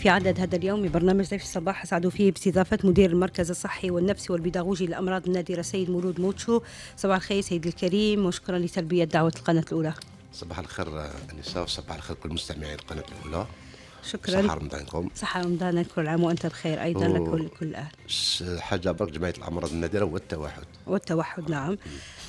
في عدد هذا اليوم برنامج ضيف الصباح أسعد فيه باستضافة مدير المركز الصحي والنفسي والبيداغوجي للأمراض النادرة سيد مولود موتشو صباح الخير سيد الكريم وشكرا لتلبية دعوة القناة الأولى صباح الخير النساء وصباح الخير كل مستمعي القناة الأولى شكرا صحة رمضانكم صحة رمضان كل عام وأنت بخير أيضا لكل كل أهل حاجة برك جمعية الأمراض النادرة والتوحد والتوحد نعم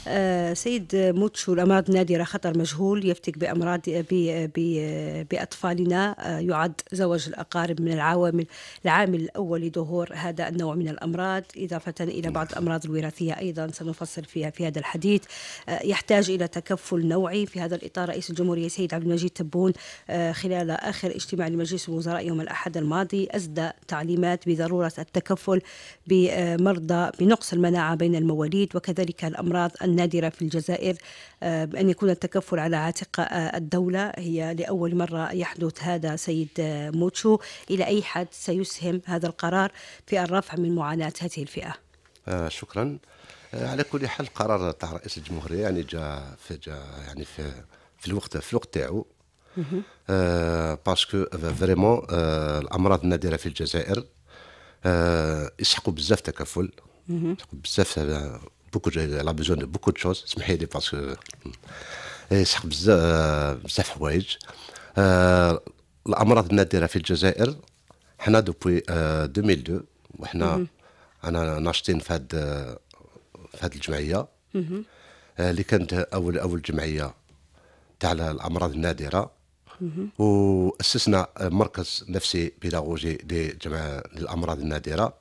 آه، سيد موتشو الأمراض نادرة خطر مجهول يفتك بأمراض بي بي بأطفالنا آه، يعد زواج الأقارب من العوامل العامل الأول لظهور هذا النوع من الأمراض إضافة إلى بعض الأمراض الوراثية أيضا سنفصل فيها في هذا الحديث آه، يحتاج إلى تكفل نوعي في هذا الإطار رئيس الجمهورية سيد عبد المجيد تبون خلال آخر اجتماع لمجلس الوزراء يوم الأحد الماضي أزدى تعليمات بضرورة التكفل بمرضى بنقص المناعة بين المواليد وكذلك الأمراض النادرة في الجزائر بأن آه، يكون التكفل على عاتق آه، الدولة هي لأول مرة يحدث هذا سيد آه، موتشو إلى أي حد سيسهم هذا القرار في الرفع من معاناة هذه الفئة آه شكرا آه على كل حال قرار تاع رئيس الجمهورية يعني جا في جا يعني في في الوقت في الوقت تاعو باسكو فريمون الامراض النادره في الجزائر يسحقوا بزاف تكفل بزاف beaucoup de, elle a besoin de beaucoup de choses سمحي لي باسكو يسحق بزاف بزاف حوايج الامراض النادره في الجزائر حنا دوبوي 2002 وحنا انا ناشطين في fête في هاد الجمعيه اللي كانت اول اول جمعيه تاع الامراض النادره واسسنا مركز نفسي بيداغوجي للامراض النادره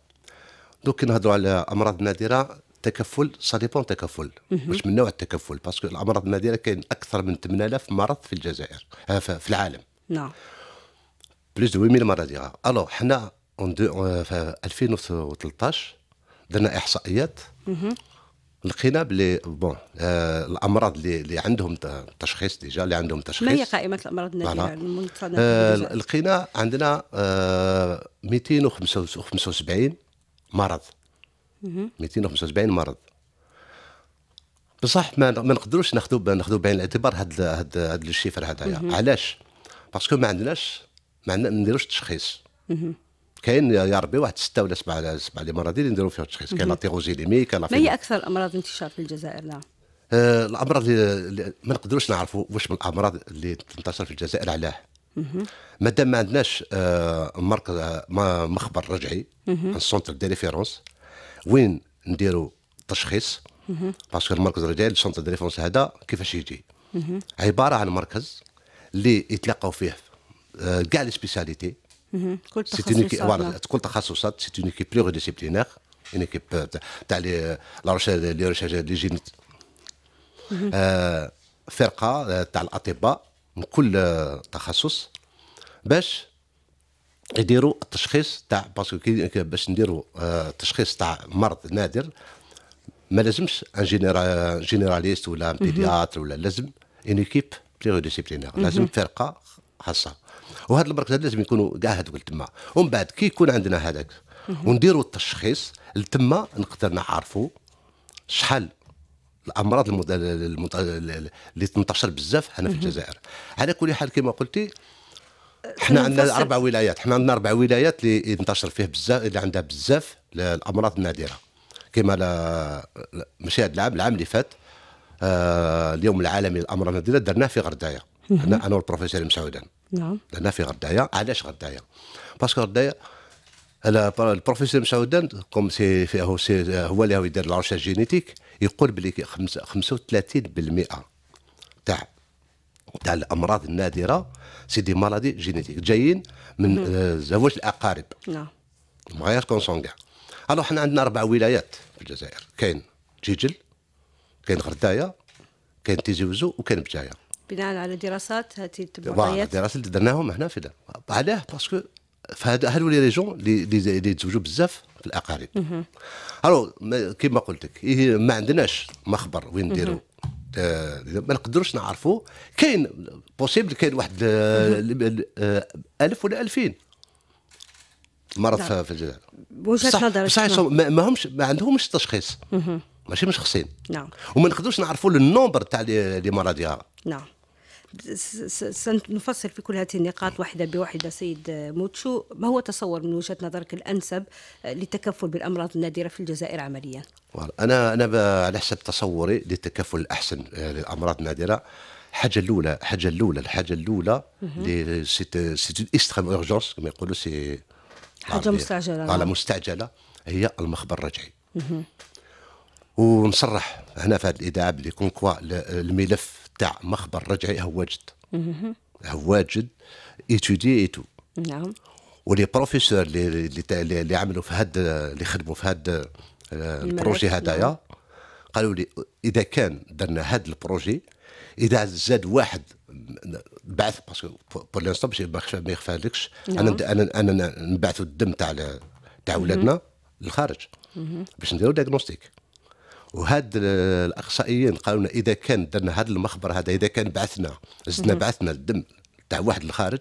دوك نهضروا على الامراض النادره التكفل سا ديبون تكفل واش من نوع التكفل باسكو الامراض النادره كاين اكثر من 8000 مرض في الجزائر آه، في العالم نعم بلوس دو 8000 مرض ديالها الو حنا في 2013 درنا احصائيات لقينا بلي بون آه، الامراض اللي, اللي عندهم تشخيص ديجا اللي عندهم تشخيص ما هي قائمه الامراض النادره يعني آه، المنتشره لقينا عندنا 275 مرض 275 مرض بصح ما نقدروش ناخذوا ناخذوا بعين الاعتبار هاد هاد هاد الشيفر هذايا علاش باسكو ما عندناش ما عندنا ما نديروش تشخيص كاين يا ربي واحد سته ولا سبعه سبعه لي مرض اللي نديرو فيهم التشخيص كاين لاتيغوزيليمي كاين ما هي اكثر الامراض انتشار في الجزائر لا آه الامراض اللي ما نقدروش نعرفوا واش من الامراض اللي تنتشر في الجزائر علاه مادام ما عندناش آه مركز آه مخبر رجعي سونتر دي ريفيرونس وين نديروا التشخيص باسكو المركز الرجالي سونتر دو ريفونس هذا كيفاش يجي عباره عن مركز اللي يتلاقاو فيه آه، كاع لي سبيساليتي كل تخصصات كل تخصصات سي اون ايكيب بلوغ ديسيبلينير اون ايكيب تاع لي ريشيرش لي جينيت آه، فرقه آه، تاع الاطباء من كل تخصص باش يديروا التشخيص تاع باسكو باش نديروا آه، تشخيص تاع مرض نادر ما لازمش ان جينيراليست ولا بيدياتر ولا لازم اون ايكيب ديسيبلينير لازم فرقه خاصه وهذا المركز لازم يكونوا كاع هذوك تما ومن بعد كي يكون عندنا هذاك ونديروا التشخيص لتما نقدر نعرفوا شحال الامراض اللي تنتشر بزاف هنا في الجزائر على كل حال كما قلتي احنا عندنا اربع ولايات احنا عندنا اربع ولايات اللي انتشر فيه بزاف اللي عندها بزاف الامراض النادره كما ل... ماشي هذا العام العام اللي فات آه اليوم العالمي للامراض النادره درناه في غردايه انا انا والبروفيسور مسعودان نعم درناه في غردايه علاش غردايه باسكو غردايه البروفيسور مسعودان كوم سي هو سي هو اللي هو يدير لا جينيتيك يقول بلي 35% تاع تاع الامراض النادره سي دي مالادي جينيتيك جايين من آه، زواج الاقارب نعم مغاير كونسونكا الو حنا عندنا اربع ولايات في الجزائر كاين جيجل كاين غردايه كاين تيزي وزو وكاين بجايه بناء على دراسات هذه على دراسات اللي درناهم هنا في علاه باسكو في هادو لي ريجون اللي يتزوجوا بزاف في الاقارب الو كيما قلت لك إيه، ما عندناش مخبر وين نديروا آه، ما نقدروش نعرفوا كاين بوسيبل كاين واحد آه، آه، ألف ولا ألفين مرض نعم. في الجزائر وجهه نظر صح ما همش ما عندهمش تشخيص ماشي مشخصين نعم وما نقدروش نعرفوا النومبر تاع لي مرض نعم سنفصل في كل هذه النقاط واحدة بواحدة سيد موتشو ما هو تصور من وجهة نظرك الأنسب للتكفل بالأمراض النادرة في الجزائر عمليا أنا أنا على حسب تصوري للتكفل الأحسن آه، للأمراض النادرة الحاجه الاولى الحاجه الاولى الحاجه الاولى سي سي اكستريم اورجونس كما يقولوا سي حاجه مستعجله على آه. مستعجله هي المخبر الرجعي ونصرح هنا في هذه الاذاعه بلي كون كوا الملف تاع مخبر رجعي هواجد هواجد ايتودي ايتو نعم ولي بروفيسور اللي اللي عملوا في هاد اللي خدموا في هاد آه، البروجي نعم. هذايا قالوا لي اذا كان درنا هاد البروجي اذا زاد واحد بعث باسكو بور لانستون باش ما يخفالكش نعم. انا انا انا نبعثوا الدم تاع تاع ولادنا للخارج باش نديروا دياغنوستيك وهاد الاخصائيين قالوا لنا اذا كان درنا هذا المخبر هذا اذا كان بعثنا زدنا بعثنا الدم تاع واحد الخارج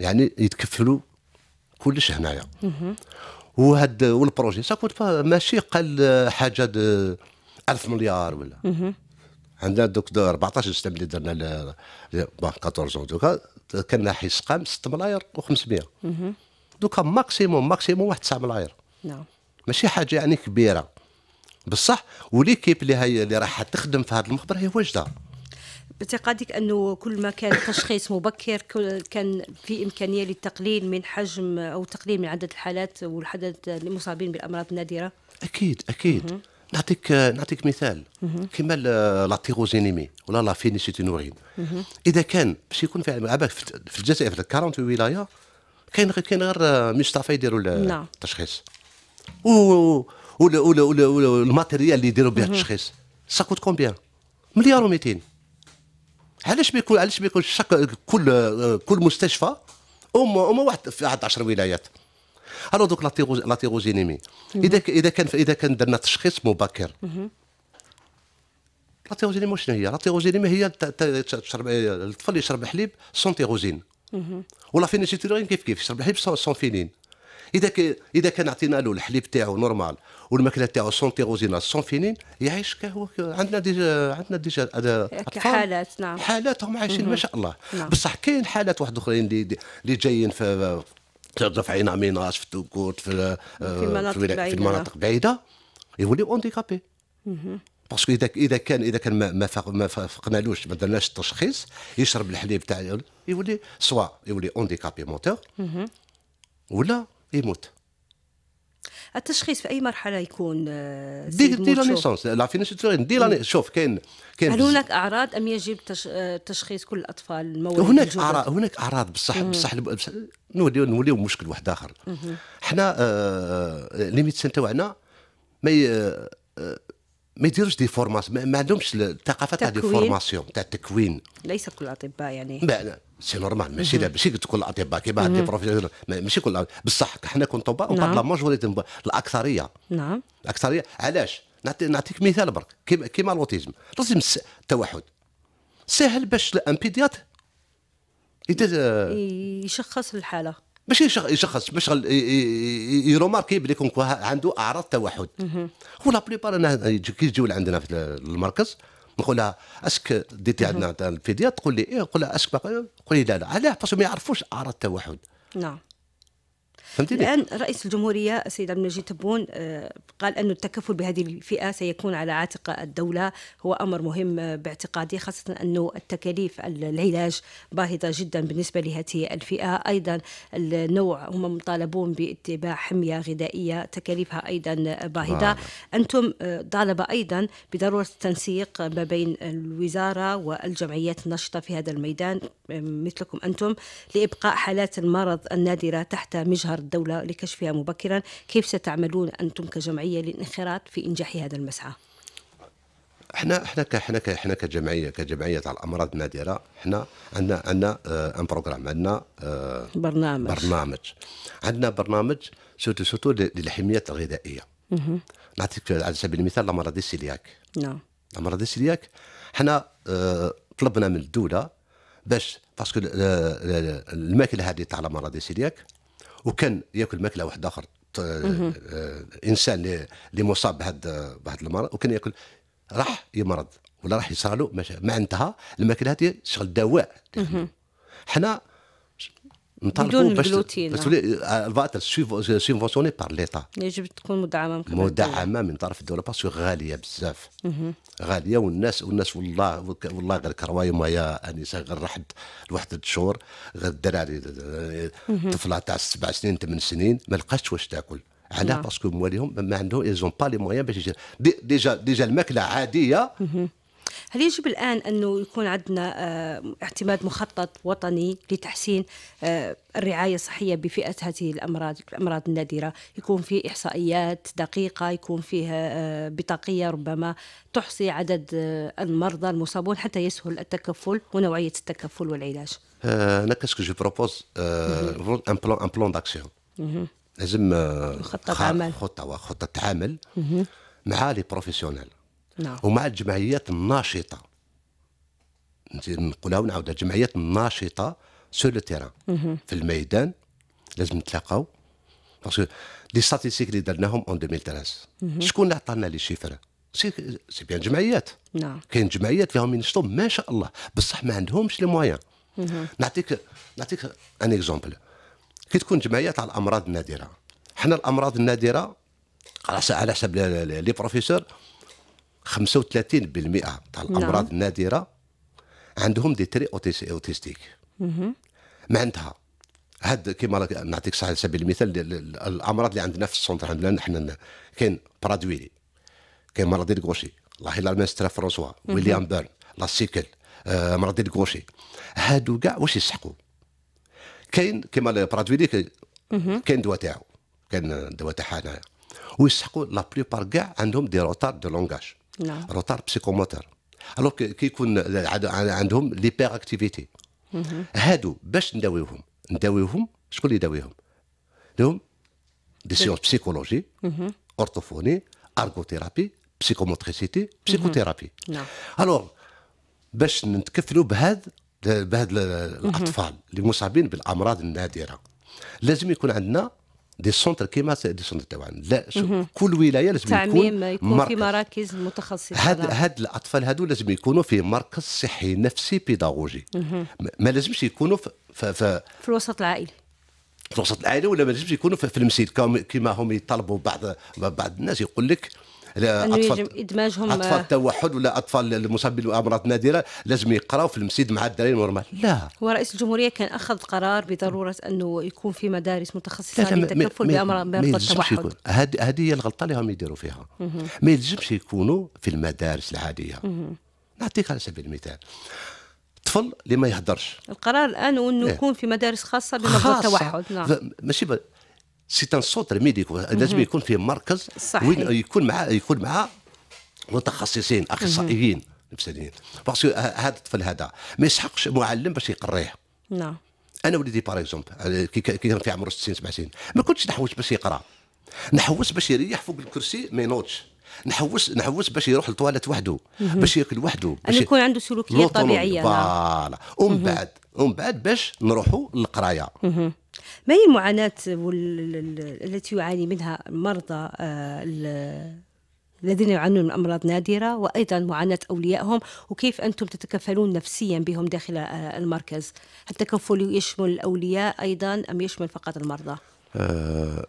يعني يتكفلوا كلش هنايا وهاد والبروجي سا كنت ماشي قال حاجه 1000 مليار ولا عندنا دوك 14 سنه اللي درنا 14 دوكا كان حيس قام 6 ملاير و500 دوكا ماكسيموم ماكسيموم واحد 9 ملاير نعم ماشي حاجه يعني كبيره بصح وليكيب اللي هي اللي راح تخدم في هذا المخبر هي واجده باعتقادك انه كل ما كان تشخيص مبكر كان في امكانيه للتقليل من حجم او تقليل من عدد الحالات والعدد المصابين بالامراض النادره اكيد اكيد نعطيك نعطيك مثال كما لا تيروزينيمي ولا لا فينيسيتينورين اذا كان باش يكون في عباك في الجزائر في 40 ولايه كاين كاين غير مصطفى يديروا نعم. التشخيص و والماتيريال اللي يديروا بها التشخيص ساكوت كومبيان مليار و200 علاش ما يكون علاش ما يكونش كل كل مستشفى أم أم واحد في واحد 10 ولايات الو دوك لاتيروزينيمي اذا اذا كان اذا كان درنا تشخيص مبكر لاتيروزينيمي mhm. شنو هي؟ لاتيروزينيمي هي تشرب الطفل يشرب حليب سون تيروزين mhm. ولا فينيسيتورين كيف كيف يشرب حليب سون فينين اذا ك... اذا كان عطينا له الحليب تاعو نورمال والماكله تاعو سون تيروزينات سون فينين يعيش كهو عندنا ديجا عندنا ديجا حالات نعم حالات هم عايشين ما شاء الله نعم. بصح كاين حالات واحد اخرين اللي اللي جايين في في عين عميناش في توكوت في في المناطق بعيده في المناطق بعيده يولي اونديكابي باسكو اذا اذا كان اذا كان ما ما فقنالوش ما درناش التشخيص يشرب الحليب تاع يولي سوا يولي اونديكابي موتور ولا يموت التشخيص في اي مرحله يكون آه، دي دي لا نيسونس لا فينيش دي لا شوف كاين كاين هل هناك اعراض ام يجب آه، تشخيص كل الاطفال المولودين هناك اعراض هناك اعراض بصح بصح نوليو نوليو مشكل واحد اخر حنا آه، لي ميدسان تاعنا ما ما يديروش دي فورماسيون ما عندهمش الثقافه تاع دي فورماسيون تاع التكوين ليس كل الاطباء يعني سي نورمال ماشي لا ماشي كل الاطباء كيما دي بروفيسور ماشي كل بصح حنا كنطباء نعم. لا ماجوريتي الاكثريه نعم الاكثريه علاش نعطي نعطيك مثال برك كيما كيما الاوتيزم الاوتيزم التوحد سهل باش ان بيديات يشخص الحاله ماشي يشخص باش يروماركي بلي كونكو عنده اعراض توحد ولا بليبار كي يجيو لعندنا في المركز نقول لها اسك ديتي عندنا الفيديو تقول لي ايه نقول لها اسك تقول لي لا لا علاه باسكو ما يعرفوش اعراض التوحد نعم فهمتني؟ الان رئيس الجمهوريه السيد عبد المجيد تبون آه، قال انه التكفل بهذه الفئه سيكون على عاتق الدوله هو امر مهم باعتقادي خاصه انه التكاليف العلاج باهظه جدا بالنسبه لهذه الفئه ايضا النوع هم مطالبون باتباع حميه غذائيه تكاليفها ايضا باهظه آه. انتم طالب ايضا بضروره التنسيق ما بين الوزاره والجمعيات النشطه في هذا الميدان آه، مثلكم انتم لابقاء حالات المرض النادره تحت مجهر الدولة لكشفها مبكرا كيف ستعملون أنتم كجمعية للانخراط في إنجاح هذا المسعى؟ احنا احنا احنا احنا كجمعيه كجمعيه على الامراض النادره احنا عندنا عندنا آه، ان بروغرام عندنا آه، برنامج برنامج عندنا برنامج سوتو سوتو للحميات الغذائيه نعطيك على سبيل المثال الامراض السيلياك نعم الامراض السيلياك احنا اه طلبنا من الدوله باش باسكو آه، الماكله هذه تاع الامراض السيلياك وكان ياكل ماكله واحده اخر انسان اللي مصاب بهذا بهذا المرض وكان ياكل راح يمرض ولا راح يصالو ما انتهى الماكله هذه شغل دواء حنا بدون جلوتين باش الفاتل سيفونسيوني بار ليتا يجب تكون مدعمه من قبل مدعمه من طرف الدوله باسكو غاليه بزاف غاليه والناس والناس والله والله غير ما يا انسه غير رحت لواحد الشهور غير الدراري طفله تاع سبع سنين ثمان سنين ما لقاتش واش تاكل علاه باسكو مواليهم ما عندهم ايزون با لي موان باش ديجا ديجا الماكله عاديه هل يجب الآن أنه يكون عندنا آه، اعتماد مخطط وطني لتحسين آه، الرعاية الصحية بفئة هذه الأمراض الأمراض النادرة يكون فيه إحصائيات دقيقة يكون فيه آه، بطاقية ربما تحصي عدد المرضى المصابون حتى يسهل التكفل ونوعية التكفل والعلاج أنا كاسكو جو بروبوز أن بلان أن داكسيون لازم خطة عمل خطة خطة تعامل مع لي بروفيسيونيل نعم. ومع الجمعيات الناشطه نقولها ونعاودها الجمعيات الناشطه سور لو تيران في الميدان لازم نتلاقاو باسكو لي ستاتيستيك اللي درناهم اون 2013 شكون اللي عطانا لي شيفر سي سي بيان جمعيات نعم كاين جمعيات فيهم ينشطوا ما شاء الله بصح ما عندهمش لي موان نعطيك نعطيك ان اكزومبل كي تكون جمعيات على الامراض النادره حنا الامراض النادره على حسب لي بروفيسور 35% تاع الامراض نعم. النادره عندهم دي تري اوتيستيك معناتها هاد كيما نعطيك صح على سبيل المثال الامراض اللي عندنا في السونتر عندنا نحن كاين برادويلي كاين مرضي الكوشي الله يلا المستر فرانسوا ويليام بيرن لا سيكل آه مرضي الكوشي هادو كاع واش يسحقوا كاين كيما برادويلي كاين دواء تاعو كاين دواء تاعها هنايا ويسحقوا لا بليبار كاع عندهم دي روتار دو لونغاج نعم روتار بسيكوموتر الوغ كيكون عندهم ليبير اكتيفيتي هادو باش نداويوهم نداويوهم شكون اللي يداويهم لهم دي سيونس بسيكولوجي اورتوفوني ارغوثيرابي بسيكوموتريسيتي بسيكوثيرابي نعم الوغ باش نتكفلوا بهذا بهذا الاطفال اللي مصابين بالامراض النادره لازم يكون عندنا دي سونتر كيما دي سونتر تاعنا لا كل ولايه لازم يكون يكون مركز. في مراكز متخصصه هاد هاد الاطفال هادو لازم يكونوا في مركز صحي نفسي بيداغوجي ما لازمش يكونوا في في, في, في الوسط العائلي في الوسط العائلي ولا ما لازمش يكونوا في, المسجد كيما هم يطالبوا بعض بعض الناس يقول لك اطفال ادماجهم اطفال التوحد ولا اطفال المصابين بامراض نادره لازم يقراوا في المسيد مع الدراري نورمال لا هو رئيس الجمهوريه كان اخذ قرار بضروره انه يكون في مدارس متخصصه للتكفل بامراض التوحد هذه هي الغلطه اللي هم يديروا فيها ما يلزمش يكونوا في المدارس العاديه نعطيك على سبيل المثال طفل اللي ما يهدرش القرار الان انه إيه. يكون في مدارس خاصه بمرض التوحد نعم ماشي سي ان سونتر ميديكو لازم يكون فيه مركز صحيح. وين يكون مع يكون مع متخصصين اخصائيين نفسانيين باسكو هذا الطفل هذا ما يسحقش معلم باش يقريه نعم انا وليدي باغ اكزومبل كي كان في عمره 60 70 سنين ما كنتش نحوس باش يقرا نحوس باش يريح فوق الكرسي ما ينوضش نحوس نحوس باش يروح للطواليت وحده باش ياكل وحده باش يكون عنده سلوكيات طبيعيه نعم. فوالا ومن بعد ومن بعد باش نروحوا للقرايه ما هي المعاناة التي يعاني منها مرضى آه، الذين يعانون من أمراض نادرة وأيضا معاناة أوليائهم وكيف أنتم تتكفلون نفسيا بهم داخل آه، المركز هل التكفل يشمل الأولياء أيضا أم يشمل فقط المرضى؟ آه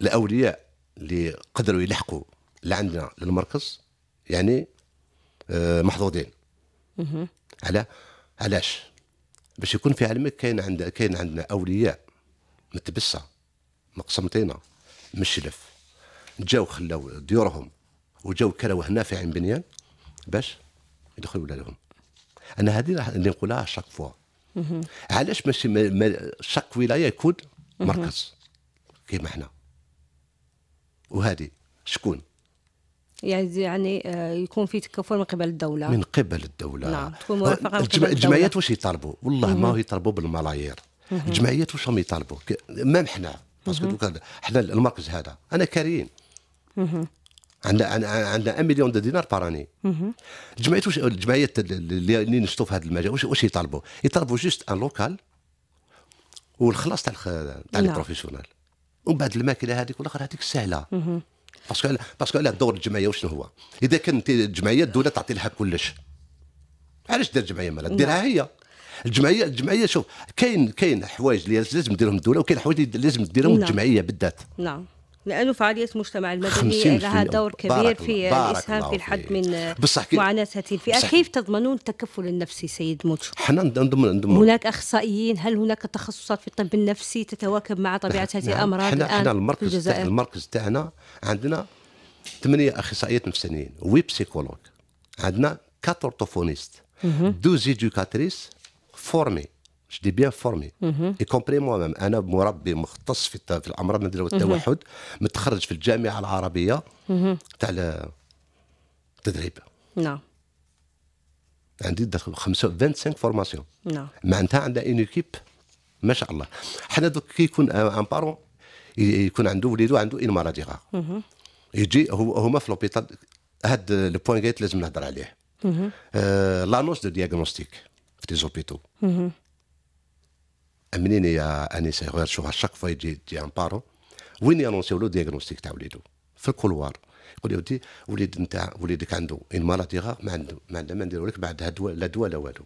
الأولياء اللي قدروا يلحقوا لعندنا للمركز يعني آه محظوظين على علاش باش يكون في علمك كاين عند كاين عندنا اولياء متبسه مقسمطينه مشلف جاو خلاو ديورهم وجاو كراو هنا في عين بنيان باش يدخلوا ولادهم انا هذه اللي نقولها شاك فوا علاش ماشي شاك ولايه يكون مركز كيما حنا وهذه شكون يعني, يعني، آه، يكون في تكفل من قبل الدوله من قبل الدوله نعم تكون موافقه الجمعيات واش يطالبوا والله ما هو يطالبوا بالملايير الجمعيات واش هم يطالبوا ما حنا باسكو حنا المركز هذا انا كاريين عندنا عندنا 1 مليون دينار باراني الجمعيات واش الجمعيات اللي نشطوا في هذا المجال واش يطالبوا؟ يطالبوا جوست ان لوكال والخلاص تاع تاع نعم. لي ومن بعد الماكله هذيك والاخر هذيك سهله باسكو باسكو على دور الجمعيه وشنو هو اذا كانت الجمعيه الدوله تعطي لها كلش علاش دير الجمعيه مالها ديرها نعم. هي الجمعيه الجمعيه شوف كاين كاين حوايج اللي لازم ديرهم الدوله وكاين حوايج اللي لازم ديرهم نعم. الجمعيه بالذات نعم لأنه فعالية المجتمع المدني لها دور كبير في الإسهام في الحد من معاناة هذه الفئة كيف تضمنون التكفل النفسي سيد موتشو؟ حنا نضمن نضمن هناك أخصائيين هل هناك تخصصات في الطب النفسي تتواكب مع طبيعة نعم، هذه نعم. الأمراض الآن حنا المركز المركز تاعنا عندنا ثمانية أخصائيات نفسانيين ويب سيكولوج عندنا 14 طوفونيست 12 ايدوكاتريس فورمي Je بيان فورمي اي كومبري compris moi أنا مربي مختص في, في الأمراض النادرة mhm. والتوحد متخرج في الجامعة العربية mhm. تاع التدريب. نعم. عندي دخل 25 فورماسيون. نعم. معناتها عندها اون ايكيب ما شاء الله. حنا دوك كي يكون ان بارون يكون عنده وليدو عنده اون مرض غار. يجي هما في لوبيتال هاد لو بوان لازم نهضر عليه. آه دو دياغنوستيك في لي زوبيتو. منين يا انيس صغير شوف شاك فوا يجي يجي ان بارون وين يانونسيو لو ديغنوستيك تاع وليدو في الكولوار يقول يا ودي وليد نتاع وليدك عنده ان مالادي غا ما عنده ما عنده ما نديرو لك بعدها دواء لا دواء لا والو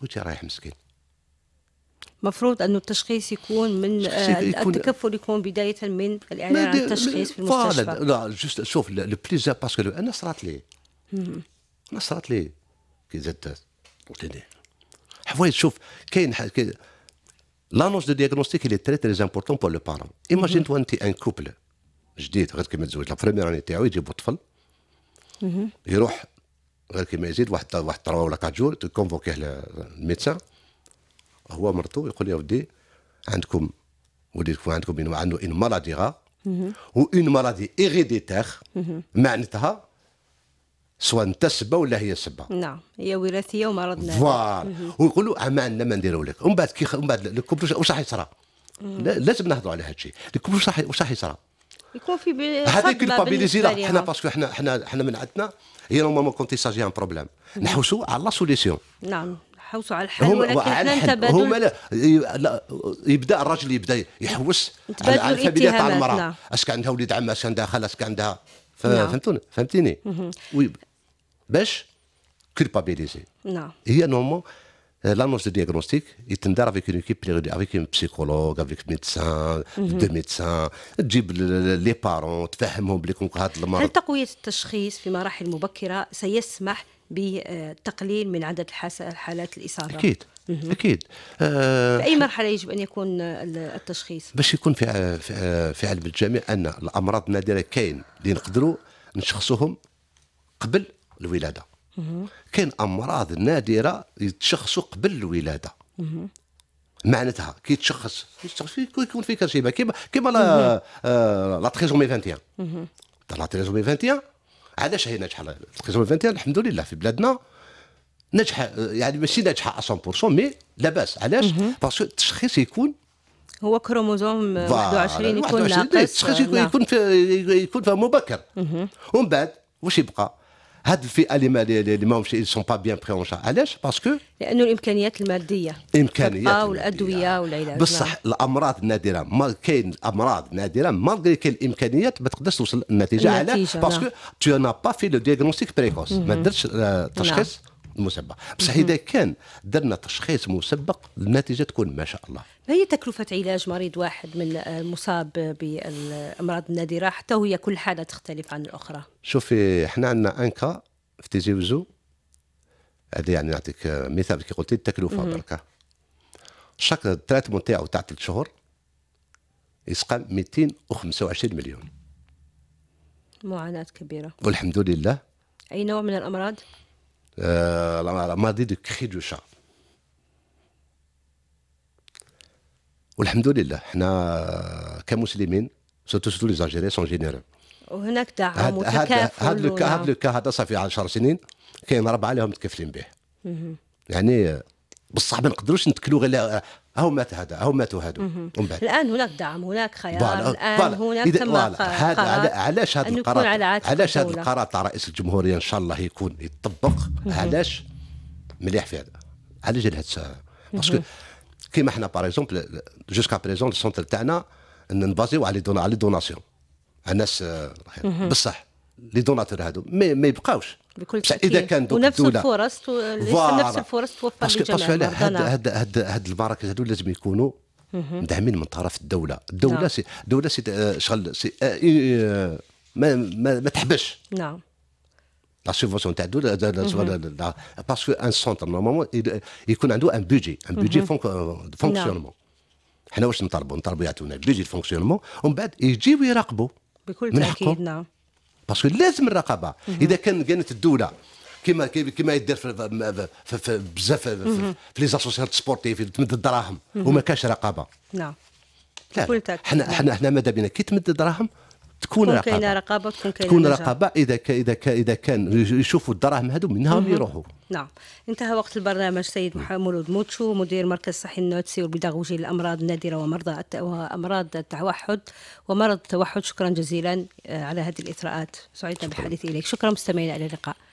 وانت رايح مسكين مفروض أنه التشخيص يكون من آه، التكفل يكون بداية من الإعلان عن التشخيص في المستشفى لا جوست شوف لو بليزير باسكو أنا صرات لي أنا صرات لي كي زدت حوايج شوف كاين لانونس دو ديغنوستيك اللي تري تري امبورتون بور لو بارون ايماجين تو انت ان كوبل جديد غير كيما تزوج لا بريمير اني تاعو يجيبو طفل يروح غير كيما يزيد واحد واحد تروا ولا كات جور تكونفوكيه للميدسان هو مرتو يقول يا ودي عندكم وليدكم عندكم عنده ان مالادي غا و اون مالادي ايغيديتيغ معناتها سواء انت سبه ولا هي سبه نعم هي وراثيه ومرضنا فوالا ويقولوا ما عندنا ما نديروا لك ومن بعد كي ومن بعد الكمبيوتر واش راح يصرى لازم نهضروا على هذا الشيء الكمبيوتر واش راح يصرى يكون في هذيك كولبابيليزي لا حنا باسكو حنا حنا حنا من عندنا هي نورمالمون كونتي ساجي ان بروبليم نحوسوا على لا سوليسيون نعم حوسوا على الحل ولكن حنا الحل هما لا, يبدا الراجل يبدا يحوس على الفاميليا تاع المراه نعم. اسك عندها وليد عم اسك عندها خال اسك عندها نعم. فهمتوني فهمتيني باش كولبابيليزي نعم هي نورمال لا un moment, يتندار افيك اون il euh, t'endard افيك une équipe, avec un psychologue, avec تجيب لي بارون تفهمهم بلي هذا المرض. هل تقوية التشخيص في مراحل مبكرة سيسمح بتقليل من عدد حالات الإصابة؟ أكيد. اكيد آه في اي مرحله يجب ان يكون التشخيص باش يكون في آه، في علم الجميع ان الامراض النادره كاين اللي نقدروا نشخصوهم قبل الولاده كاين امراض نادره يتشخصوا قبل الولاده معناتها كي تشخص يكون في كرشيبه كيما كيما لا آه لا تريزومي 21 لا تريزومي 21 علاش هي ناجحه لا تريزومي 21 الحمد لله في بلادنا ناجحه آه، يعني ماشي ناجحه 100% مي لاباس علاش باسكو التشخيص يكون هو كروموزوم 21 يكون ناقص التشخيص يكون نعم. يكون يكون مبكر ومن بعد واش يبقى هاد الفئه اللي ما اللي ما همش سون با بيان بري اون علاش باسكو لانه الامكانيات الماديه الامكانيات والادويه والعلاج نعم. بصح الامراض النادره ما كاين امراض نادره مالغري كاين الامكانيات ما تقدرش توصل للنتيجه علاش باسكو تو انا با في لو ديغنوستيك بريكوس ما درتش التشخيص آه، نعم. المسبق بصح اذا كان درنا تشخيص مسبق النتيجه تكون ما شاء الله ما هي تكلفه علاج مريض واحد من المصاب بالامراض النادره حتى وهي كل حاله تختلف عن الاخرى شوفي احنا عندنا انكا في تيزي وزو هذه يعني نعطيك مثال كي قلتي التكلفه بركه شكل التريتمون تاعو تاع ثلاث شهور يسقى 225 مليون معاناة كبيرة والحمد لله أي نوع من الأمراض؟ euh, la, la ماضي دو كري دو شا والحمد لله حنا كمسلمين سورتو سورتو لي زالجيريان سون جينيرو وهناك تعاون وتكافل هذا لو كا هذا لو هذا صافي 10 سنين كاين ربعه لهم متكفلين به يعني آه، بصح ما نقدروش نتكلوا غير أو مات هذا أو ماتوا هذا الآن هناك دعم هناك خيار بالا. الآن بالا. هناك إذا تم هذا علاش هذا القرار علاش هذا القرار تاع رئيس الجمهورية إن شاء الله يكون يطبق علاش مليح في هذا على جال هذا باسكو كيما حنا باغ اكزومبل جوسكا بريزون السونتر تاعنا نبازيو على لي دوناسيون الناس آه، بصح لي دوناتور هادو ما, ما يبقاوش بكل اذا كان دوك ونفس الدولة. الفرص تو... نفس الفرص توفر للجميع علاه هاد هاد هاد, هاد المراكز هادو لازم يكونوا مدعمين من طرف الدوله الدوله نعم. سي الدوله سي آه، شغل سي آه، آه، ما ما, ما تحبش نعم لا سوفونسيون تاع الدوله باسكو ان سونتر نورمالمون يكون عنده ان بيجي ان بيجي فونكسيونمون حنا واش نطلبوا نطلبوا يعطيونا بيجي فونكسيونمون ومن بعد يجيو يراقبوا بكل تاكيد نعم باسكو لازم الرقابه اذا كان كانت الدوله كما كما يدير في بزاف في لي اسوسياسيون سبورتيف تمد الدراهم وما كاش رقابه نعم لا حنا حنا حنا ماذا بينا كي تمد الدراهم تكون رقابه تكون رقابه تكون, تكون رقابه اذا كا اذا كا اذا كان يشوفوا الدراهم هذو منها يروحوا نعم انتهى وقت البرنامج سيد مولود موتشو مدير مركز صحي النوتسي والبيداغوجي للامراض النادره ومرضى وامراض التوحد ومرض التوحد شكرا جزيلا آه، على هذه الاثراءات سعدنا بالحديث اليك شكرا مستمعينا الى اللقاء